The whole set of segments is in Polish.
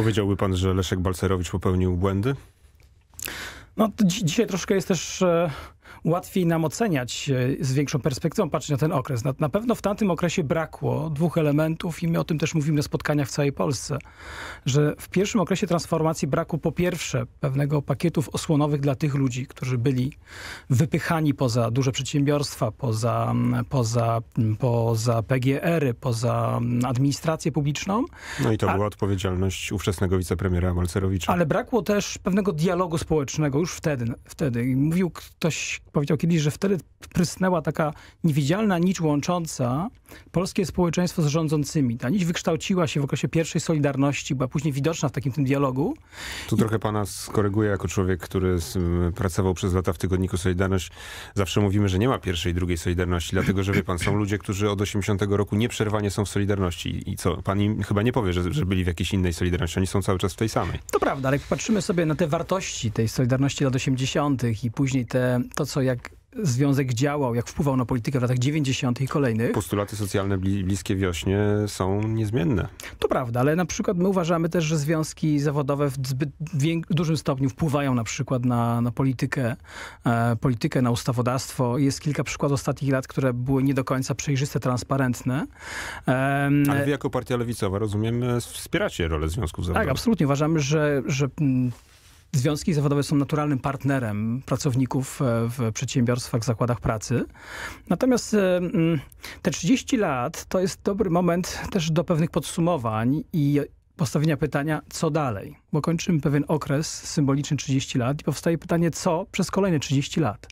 Powiedziałby pan, że Leszek Balcerowicz popełnił błędy? No, dzisiaj troszkę jest też... E, łatwiej nam oceniać e, z większą perspektywą, patrzeć na ten okres. Na, na pewno w tamtym okresie brakło dwóch elementów i my o tym też mówimy na spotkaniach w całej Polsce, że w pierwszym okresie transformacji brakło po pierwsze pewnego pakietów osłonowych dla tych ludzi, którzy byli wypychani poza duże przedsiębiorstwa, poza, poza, poza PGR-y, poza administrację publiczną. No i to A, była odpowiedzialność ówczesnego wicepremiera Malcerowicza. Ale brakło też pewnego dialogu społecznego już wtedy. wtedy. Mówił ktoś, powiedział kiedyś, że wtedy prysnęła taka niewidzialna nicz łącząca polskie społeczeństwo z rządzącymi. Ta nić wykształciła się w okresie pierwszej Solidarności, była później widoczna w takim tym dialogu. Tu I... trochę pana skoryguję jako człowiek, który pracował przez lata w tygodniku Solidarność. Zawsze mówimy, że nie ma pierwszej i drugiej Solidarności, dlatego że wie pan, są ludzie, którzy od 80 roku nieprzerwanie są w Solidarności. I co? Pan im chyba nie powie, że, że byli w jakiejś innej Solidarności. Oni są cały czas w tej samej. To prawda, ale jak popatrzymy sobie na te wartości tej Solidarności lat 80. i później te, to, co jak związek działał, jak wpływał na politykę w latach 90. i kolejnych. Postulaty socjalne bliskie wiośnie są niezmienne. To prawda, ale na przykład my uważamy też, że związki zawodowe w zbyt dużym stopniu wpływają na przykład na, na politykę, e, politykę, na ustawodawstwo. Jest kilka przykładów ostatnich lat, które były nie do końca przejrzyste, transparentne. E, ale wy jako partia lewicowa, rozumiem, e, wspieracie rolę związków zawodowych. Tak, absolutnie. Uważamy, że, że mm, Związki zawodowe są naturalnym partnerem pracowników e, w przedsiębiorstwach, zakładach pracy. Natomiast e, mm, te 30 lat to jest dobry moment też do pewnych podsumowań i postawienia pytania, co dalej? Bo kończymy pewien okres symboliczny 30 lat i powstaje pytanie, co przez kolejne 30 lat?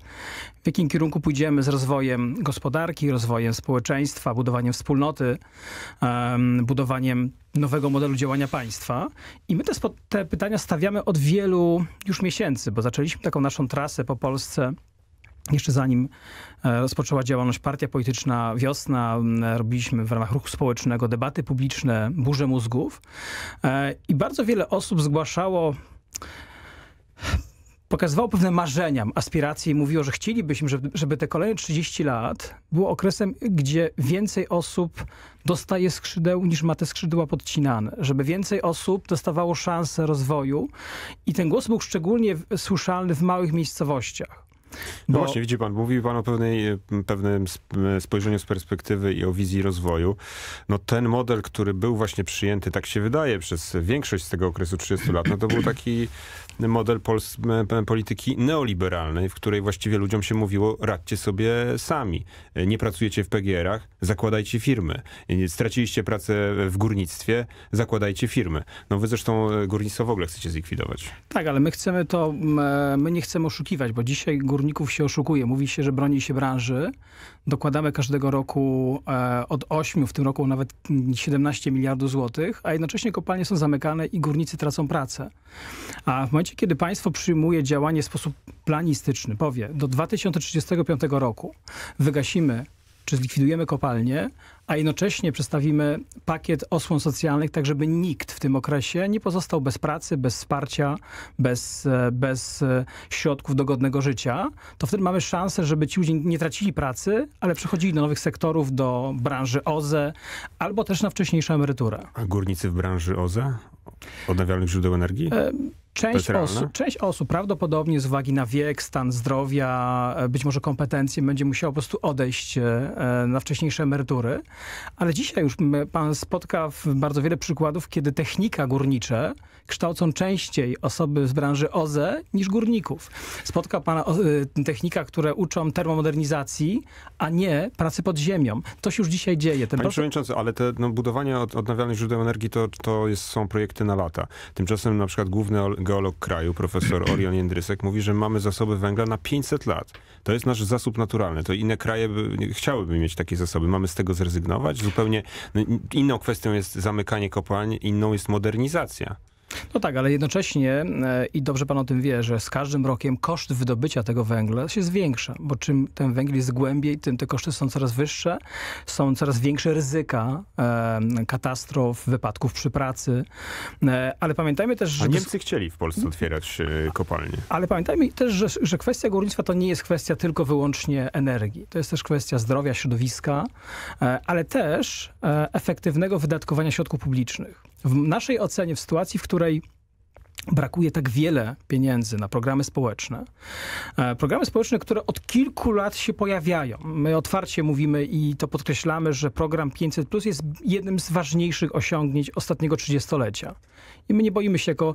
W jakim kierunku pójdziemy z rozwojem gospodarki, rozwojem społeczeństwa, budowaniem wspólnoty, um, budowaniem nowego modelu działania państwa. I my te, te pytania stawiamy od wielu już miesięcy, bo zaczęliśmy taką naszą trasę po Polsce jeszcze zanim e, rozpoczęła działalność partia polityczna Wiosna, robiliśmy w ramach ruchu społecznego debaty publiczne, burze mózgów e, i bardzo wiele osób zgłaszało pokazywało pewne marzenia, aspiracje i mówiło, że chcielibyśmy, żeby, żeby te kolejne 30 lat było okresem, gdzie więcej osób dostaje skrzydeł niż ma te skrzydła podcinane, żeby więcej osób dostawało szansę rozwoju i ten głos był szczególnie słyszalny w małych miejscowościach. No właśnie, widzi pan, mówił pan o pewnej, e, pewnym e, spojrzeniu z perspektywy i o wizji rozwoju. No ten model, który był właśnie przyjęty, tak się wydaje, przez większość z tego okresu 30 lat, no to był taki model polityki neoliberalnej, w której właściwie ludziom się mówiło, radźcie sobie sami. Nie pracujecie w PGR-ach, zakładajcie firmy. Straciliście pracę w górnictwie, zakładajcie firmy. No wy zresztą e, górnictwo w ogóle chcecie zlikwidować. Tak, ale my chcemy to, my nie chcemy oszukiwać, bo dzisiaj górników się oszukuje. Mówi się, że broni się branży. Dokładamy każdego roku e, od 8, w tym roku nawet 17 miliardów złotych, a jednocześnie kopalnie są zamykane i górnicy tracą pracę. A w momencie, momencie, kiedy państwo przyjmuje działanie w sposób planistyczny, powie do 2035 roku wygasimy czy zlikwidujemy kopalnie, a jednocześnie przedstawimy pakiet osłon socjalnych, tak żeby nikt w tym okresie nie pozostał bez pracy, bez wsparcia, bez, e, bez e, środków do godnego życia, to wtedy mamy szansę, żeby ci ludzie nie tracili pracy, ale przechodzili do nowych sektorów, do branży OZE albo też na wcześniejszą emeryturę. A górnicy w branży OZE? Odnawialnych źródeł energii? E Część osób, część osób prawdopodobnie z uwagi na wiek, stan zdrowia, e, być może kompetencje będzie musiało po prostu odejść e, e, na wcześniejsze emerytury. Ale dzisiaj już pan spotka bardzo wiele przykładów, kiedy technika górnicze kształcą częściej osoby z branży OZE niż górników. Spotka pana technika, które uczą termomodernizacji, a nie pracy pod ziemią. To się już dzisiaj dzieje. Ten Panie proces... Przewodniczący, ale te no, od, odnawialnych źródeł energii to, to jest, są projekty na lata. Tymczasem na przykład główne geolog kraju, profesor Orion Jędrysek, mówi, że mamy zasoby węgla na 500 lat. To jest nasz zasób naturalny. To inne kraje by, chciałyby mieć takie zasoby. Mamy z tego zrezygnować? Zupełnie no, inną kwestią jest zamykanie kopalń, inną jest modernizacja. No tak, ale jednocześnie e, i dobrze pan o tym wie, że z każdym rokiem koszt wydobycia tego węgla się zwiększa, bo czym ten węgiel jest głębiej, tym te koszty są coraz wyższe, są coraz większe ryzyka e, katastrof, wypadków przy pracy. E, ale pamiętajmy też, że... A Niemcy chcieli w Polsce otwierać e, kopalnie. Ale pamiętajmy też, że, że kwestia górnictwa to nie jest kwestia tylko wyłącznie energii. To jest też kwestia zdrowia, środowiska, e, ale też e, efektywnego wydatkowania środków publicznych. W naszej ocenie, w sytuacji, w której brakuje tak wiele pieniędzy na programy społeczne. E, programy społeczne, które od kilku lat się pojawiają. My otwarcie mówimy i to podkreślamy, że program 500 Plus jest jednym z ważniejszych osiągnięć ostatniego trzydziestolecia. I my nie boimy się jako,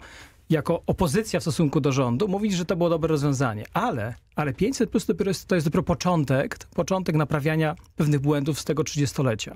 jako opozycja w stosunku do rządu mówić, że to było dobre rozwiązanie. Ale ale 500 plus dopiero jest, to jest dopiero początek, początek naprawiania pewnych błędów z tego 30-lecia.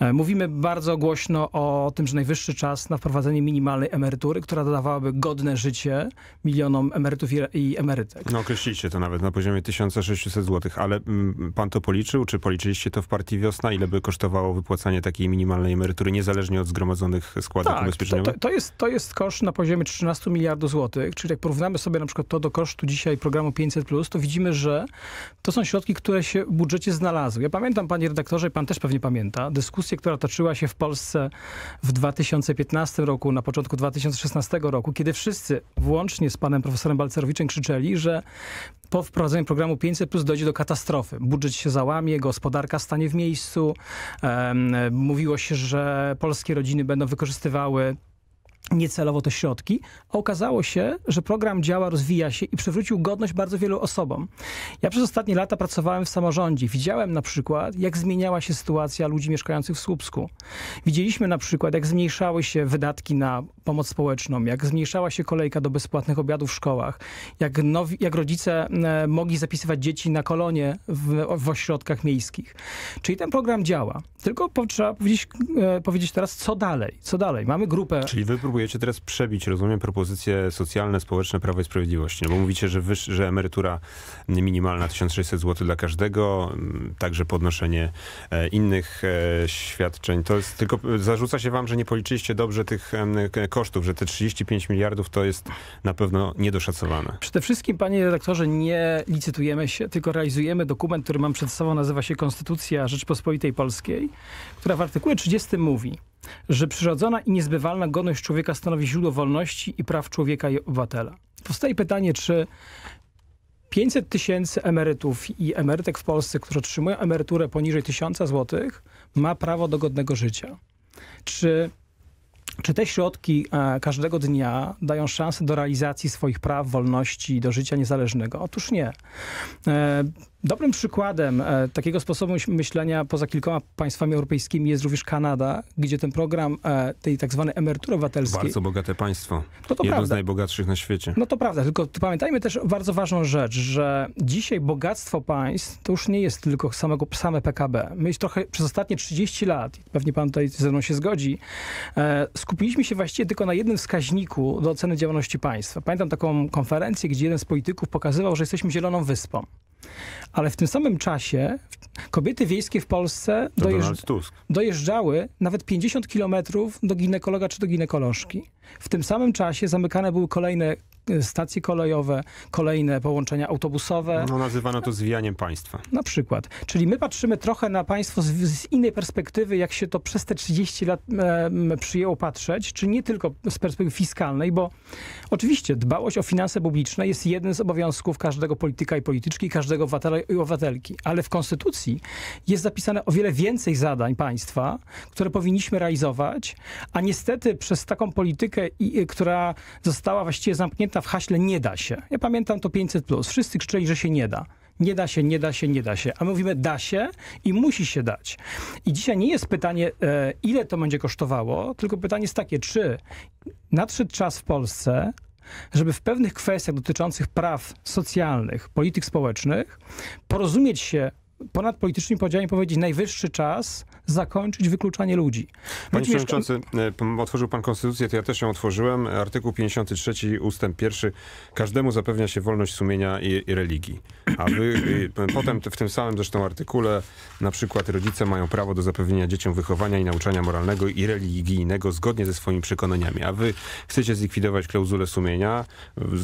E, mówimy bardzo głośno o tym, że najwyższy czas na wprowadzenie minimalnej emerytury, która dodawałaby godne życie milionom emerytów i emerytek. No określiliście to nawet na poziomie 1600 zł, ale mm, pan to policzył? Czy policzyliście to w partii Wiosna? Ile by kosztowało wypłacanie takiej minimalnej emerytury, niezależnie od zgromadzonych składek tak, ubezpieczeniowych? To, to, to, jest, to jest koszt na poziomie 13 miliardów złotych, czyli jak porównamy sobie na przykład to do kosztu dzisiaj programu 500 Plus, to widzimy, że to są środki, które się w budżecie znalazły. Ja pamiętam, panie redaktorze, pan też pewnie pamięta, dyskusję, która toczyła się w Polsce w 2015 roku, na początku 2016 roku, kiedy wszyscy, włącznie z panem profesorem Balcerowiczem, krzyczeli, że po wprowadzeniu programu 500 plus dojdzie do katastrofy. Budżet się załamie, gospodarka stanie w miejscu. Um, mówiło się, że polskie rodziny będą wykorzystywały niecelowo te środki, a okazało się, że program działa, rozwija się i przywrócił godność bardzo wielu osobom. Ja przez ostatnie lata pracowałem w samorządzie. Widziałem na przykład, jak zmieniała się sytuacja ludzi mieszkających w Słupsku. Widzieliśmy na przykład, jak zmniejszały się wydatki na pomoc społeczną, jak zmniejszała się kolejka do bezpłatnych obiadów w szkołach, jak, nowi, jak rodzice e, mogli zapisywać dzieci na kolonie w, w ośrodkach miejskich. Czyli ten program działa. Tylko po, trzeba powiedzieć, e, powiedzieć, teraz, co dalej. Co dalej? Mamy grupę... Czyli próbujecie teraz przebić, rozumiem, propozycje socjalne, społeczne Prawa i Sprawiedliwości. No bo mówicie, że, wyż, że emerytura minimalna 1600 zł dla każdego, mm, także podnoszenie e, innych e, świadczeń. To jest tylko, zarzuca się wam, że nie policzyliście dobrze tych kosztów, że te 35 miliardów to jest na pewno niedoszacowane. Przede wszystkim, panie redaktorze, nie licytujemy się, tylko realizujemy dokument, który mam przed sobą, nazywa się Konstytucja Rzeczpospolitej Polskiej, która w artykule 30 mówi, że przyrodzona i niezbywalna godność człowieka stanowi źródło wolności i praw człowieka i obywatela. Powstaje pytanie, czy 500 tysięcy emerytów i emerytek w Polsce, którzy otrzymują emeryturę poniżej 1000 zł, ma prawo do godnego życia. Czy, czy te środki e, każdego dnia dają szansę do realizacji swoich praw, wolności, do życia niezależnego? Otóż nie. E, Dobrym przykładem e, takiego sposobu myślenia poza kilkoma państwami europejskimi jest również Kanada, gdzie ten program e, tej tak zwanej emerytury obywatelskiej... Bardzo bogate państwo. No to Jedno prawda. z najbogatszych na świecie. No to prawda, tylko pamiętajmy też bardzo ważną rzecz, że dzisiaj bogactwo państw to już nie jest tylko samego, same PKB. My trochę przez ostatnie 30 lat, pewnie pan tutaj ze mną się zgodzi, e, skupiliśmy się właściwie tylko na jednym wskaźniku do oceny działalności państwa. Pamiętam taką konferencję, gdzie jeden z polityków pokazywał, że jesteśmy zieloną wyspą. Ale w tym samym czasie kobiety wiejskie w Polsce dojeżdż... dojeżdżały nawet 50 kilometrów do ginekologa czy do ginekolożki. W tym samym czasie zamykane były kolejne stacje kolejowe, kolejne połączenia autobusowe. No, nazywano to zwijaniem państwa. Na przykład. Czyli my patrzymy trochę na państwo z, z innej perspektywy, jak się to przez te 30 lat e, przyjęło patrzeć, czy nie tylko z perspektywy fiskalnej, bo oczywiście dbałość o finanse publiczne jest jednym z obowiązków każdego polityka i polityczki, każdego obywatela i obywatelki. Ale w Konstytucji jest zapisane o wiele więcej zadań państwa, które powinniśmy realizować, a niestety przez taką politykę, i, która została właściwie zamknięta etykieta w haśle nie da się. Ja pamiętam to 500+. Plus. Wszyscy krzyczeli, że się nie da. Nie da się, nie da się, nie da się. A my mówimy da się i musi się dać. I dzisiaj nie jest pytanie, e, ile to będzie kosztowało, tylko pytanie jest takie, czy nadszedł czas w Polsce, żeby w pewnych kwestiach dotyczących praw socjalnych, polityk społecznych porozumieć się ponad politycznymi podziałami powiedzieć, najwyższy czas zakończyć wykluczanie ludzi. Panie Przewodniczący, e, otworzył Pan Konstytucję, to ja też ją otworzyłem. Artykuł 53 ustęp 1. Każdemu zapewnia się wolność sumienia i, i religii. A wy, y, potem w tym samym zresztą artykule na przykład rodzice mają prawo do zapewnienia dzieciom wychowania i nauczania moralnego i religijnego zgodnie ze swoimi przekonaniami. A wy chcecie zlikwidować klauzulę sumienia.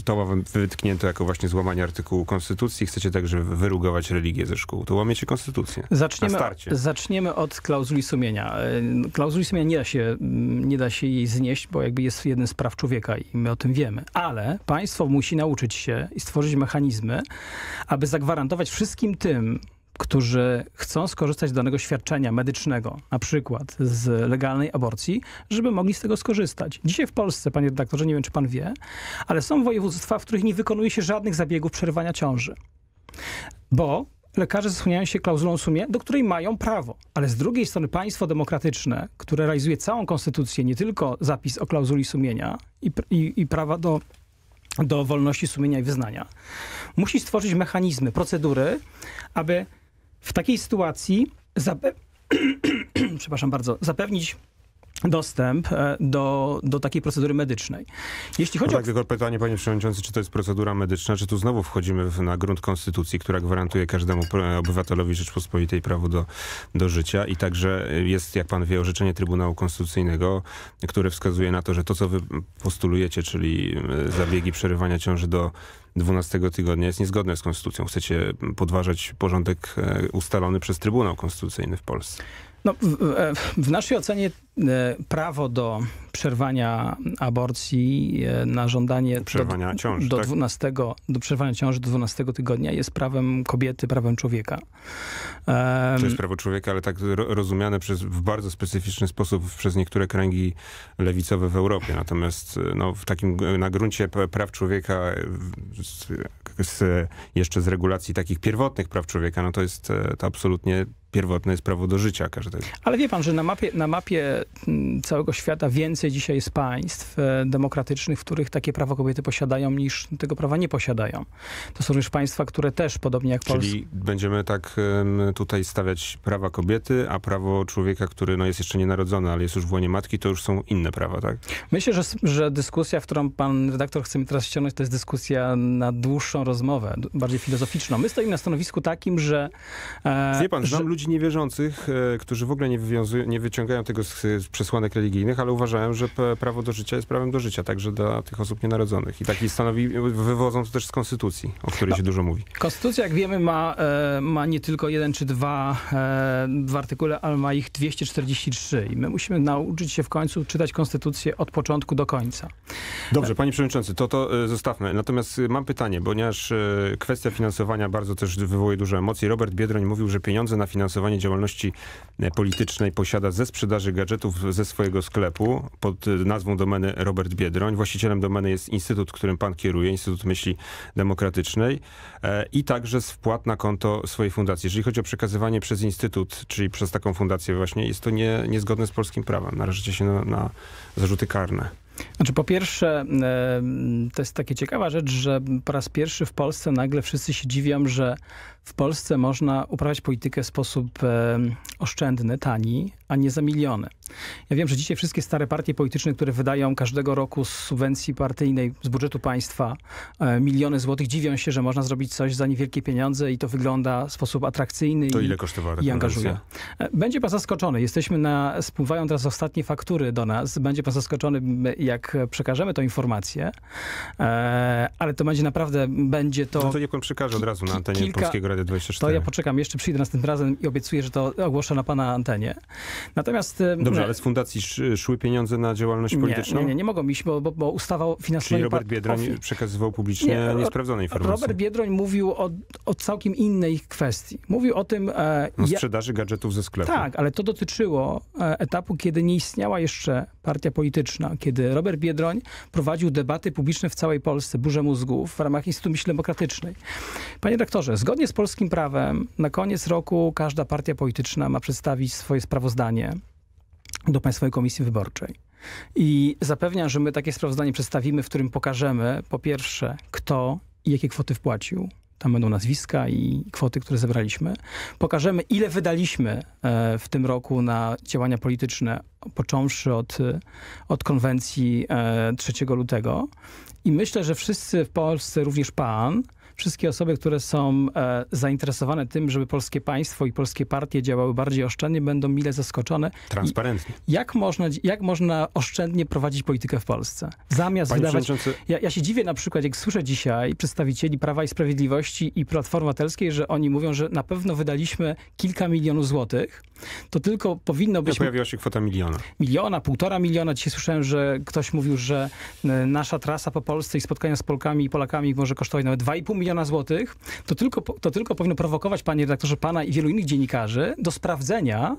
To wam wytknięto jako właśnie złamanie artykułu Konstytucji. Chcecie także wyrugować religię ze szkół. To łamiecie Konstytucję. Zaczniemy, zaczniemy od klauzuli sumienia. E, klauzuli sumienia nie da, się, nie da się jej znieść, bo jakby jest jednym z praw człowieka i my o tym wiemy. Ale państwo musi nauczyć się i stworzyć mechanizmy, aby aby zagwarantować wszystkim tym, którzy chcą skorzystać z danego świadczenia medycznego, na przykład z legalnej aborcji, żeby mogli z tego skorzystać. Dzisiaj w Polsce, panie redaktorze, nie wiem czy pan wie, ale są województwa, w których nie wykonuje się żadnych zabiegów przerywania ciąży. Bo lekarze zasłaniają się klauzulą sumie, do której mają prawo. Ale z drugiej strony państwo demokratyczne, które realizuje całą konstytucję, nie tylko zapis o klauzuli sumienia i, i, i prawa do do wolności sumienia i wyznania, musi stworzyć mechanizmy, procedury, aby w takiej sytuacji zape przepraszam bardzo, zapewnić dostęp e, do, do takiej procedury medycznej. Jeśli chodzi no tak, o... tylko pytanie, panie przewodniczący, czy to jest procedura medyczna, czy tu znowu wchodzimy w, na grunt konstytucji, która gwarantuje każdemu obywatelowi Rzeczpospolitej prawo do, do życia i także jest, jak pan wie, orzeczenie Trybunału Konstytucyjnego, które wskazuje na to, że to, co wy postulujecie, czyli e, zabiegi przerywania ciąży do 12 tygodnia jest niezgodne z konstytucją. Chcecie podważać porządek e, ustalony przez Trybunał Konstytucyjny w Polsce. No, w, w, e, naszej ocenie e, prawo do przerwania aborcji na żądanie przerwania do, ciąży, do, tak? 12, do przerwania ciąży do 12 tygodnia jest prawem kobiety, prawem człowieka. To jest prawo człowieka, ale tak rozumiane przez, w bardzo specyficzny sposób przez niektóre kręgi lewicowe w Europie. Natomiast no, w takim, na gruncie praw człowieka z, z, jeszcze z regulacji takich pierwotnych praw człowieka, no to jest e, to absolutnie pierwotne jest prawo do życia każdego. Ale wie pan, że na mapie, na mapie mm, całego świata więcej dzisiaj jest państw e, demokratycznych, w których takie prawo kobiety posiadają, niż tego prawa nie posiadają. To są już państwa, które też, podobnie jak Polska... Czyli będziemy tak tutaj stawiać prawa kobiety, a prawo człowieka, który no, jest jeszcze nienarodzony, ale jest już w łonie matki, to już są inne prawa, tak? Myślę, że, że dyskusja, w którą pan redaktor chce mi teraz ściągnąć, to jest dyskusja na dłuższą rozmowę, bardziej filozoficzną. My stoimy na stanowisku takim, że... E, Wie pan, znam że... ludzi, ludzi niewierzących, e, którzy w ogóle nie, nie wyciągają tego z, z, przesłanek religijnych, ale uważają, że prawo do życia jest prawem do życia, także dla tych osób nienarodzonych. I taki stanowi, wywodzą to też z konstytucji, o której no, się dużo mówi. Konstytucja, jak wiemy, ma, e, ma nie tylko jeden czy dwa, e, dwa artykule, ale ma ich 243. I my musimy nauczyć się w końcu czytać konstytucję od początku do końca. Dobrze, panie przewodniczący, to to zostawmy. Natomiast mam pytanie, ponieważ kwestia finansowania bardzo też wywołuje duże emocje. Robert Biedroń mówił, że pieniądze na finansowanie finansowanie działalności e, politycznej posiada ze sprzedaży gadżetów ze swojego sklepu pod e, nazwą domeny Robert Biedroń. Właścicielem domeny jest instytut, którym pan kieruje, Instytut Myśli Demokratycznej e, i także z wpłat na konto swojej fundacji. Jeżeli chodzi o przekazywanie przez instytut, czyli przez taką fundację właśnie, jest to nie, niezgodne z polskim prawem. Narażycie się na, na zarzuty karne. Znaczy po pierwsze, e, to jest taka ciekawa rzecz, że po raz pierwszy w Polsce nagle wszyscy się dziwią, że w Polsce można uprawiać politykę w sposób e, oszczędny, tani, a nie za miliony. Ja wiem, że dzisiaj wszystkie stare partie polityczne, które wydają każdego roku z subwencji partyjnej, z budżetu państwa e, miliony złotych, dziwią się, że można zrobić coś za niewielkie pieniądze i to wygląda w sposób atrakcyjny to i, ile i angażuje. E, będzie pan zaskoczony. Jesteśmy na, spływają teraz ostatnie faktury do nas. Będzie pan zaskoczony, jak przekażemy tą informację, e, ale to będzie naprawdę, będzie to... No to niech pan przekaże od razu na antenie kilka, Polskiego Radia 24. To ja poczekam, jeszcze przyjdę następnym razem i obiecuję, że to ogłoszę na pana antenie. Natomiast... E, Dobrze, ale z fundacji szły pieniądze na działalność polityczną? Nie, nie, nie, nie mogą iść, bo, bo, bo ustawa o finansowaniu... Czyli Robert Biedroń ofi... przekazywał publicznie nie, niesprawdzone informacje. Robert Biedroń mówił o, o całkiem innej kwestii. Mówił o tym... E, no, sprzedaży ja... gadżetów ze sklepu. Tak, ale to dotyczyło e, etapu, kiedy nie istniała jeszcze partia polityczna, kiedy Robert Biedroń prowadził debaty publiczne w całej Polsce, burzę mózgów, w ramach Instytutu Myśli Demokratycznej. Panie rektorze, zgodnie z polskim prawem, na koniec roku każda partia polityczna ma przedstawić swoje sprawozdanie sprawozdanie do Państwowej Komisji Wyborczej. I zapewniam, że my takie sprawozdanie przedstawimy, w którym pokażemy po pierwsze, kto i jakie kwoty wpłacił. Tam będą nazwiska i kwoty, które zebraliśmy. Pokażemy, ile wydaliśmy e, w tym roku na działania polityczne, począwszy od, od konwencji 3 e, lutego. I myślę, że wszyscy w Polsce, również pan, wszystkie osoby, które są e, zainteresowane tym, żeby polskie państwo i polskie partie działały bardziej oszczędnie, będą mile zaskoczone. Transparentnie. I jak można, jak można oszczędnie prowadzić politykę w Polsce? Zamiast Panie wydawać... Ja, ja się dziwię na przykład, jak słyszę dzisiaj przedstawicieli Prawa i Sprawiedliwości i Platformy Obywatelskiej, że oni mówią, że na pewno wydaliśmy kilka milionów złotych, to tylko powinno być... Ja pojawiła się kwota miliona. Miliona, półtora miliona. Dzisiaj słyszałem, że ktoś mówił, że e, nasza trasa po Polsce i spotkania z Polkami i Polakami może kosztować nawet 2,5 miliona miliona złotych, to tylko, to tylko powinno prowokować, panie redaktorze, pana i wielu innych dziennikarzy do sprawdzenia,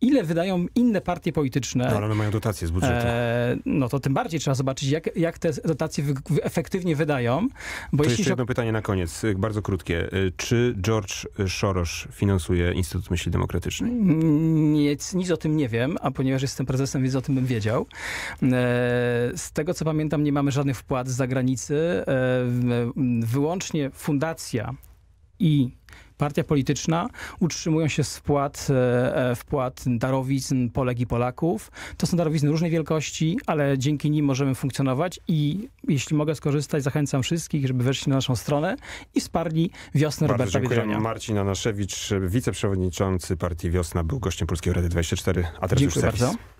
ile wydają inne partie polityczne. No, ale one mają dotacje z budżetu. E, no to tym bardziej trzeba zobaczyć, jak, jak te dotacje wy, wy efektywnie wydają. Bo to jeśli jeszcze jedno pytanie na koniec, y, bardzo krótkie. Y, czy George Soros finansuje Instytut Myśli Demokratycznej? Mm, nic, nic o tym nie wiem, a ponieważ jestem prezesem, więc o tym bym wiedział. E, z tego, co pamiętam, nie mamy żadnych wpłat z zagranicy. E, wyłącznie fundacja i partia polityczna utrzymują się z wpłat, e, e, wpłat darowizn Polek i Polaków. To są darowizny różnej wielkości, ale dzięki nim możemy funkcjonować i jeśli mogę skorzystać, zachęcam wszystkich, żeby weszli na naszą stronę i wsparli Wiosnę Bardzo Roberta dziękuję. Biedronia. Marcin Anaszewicz, wiceprzewodniczący partii Wiosna, był gościem Polskiego Rady 24, a teraz dziękuję już serwis. bardzo.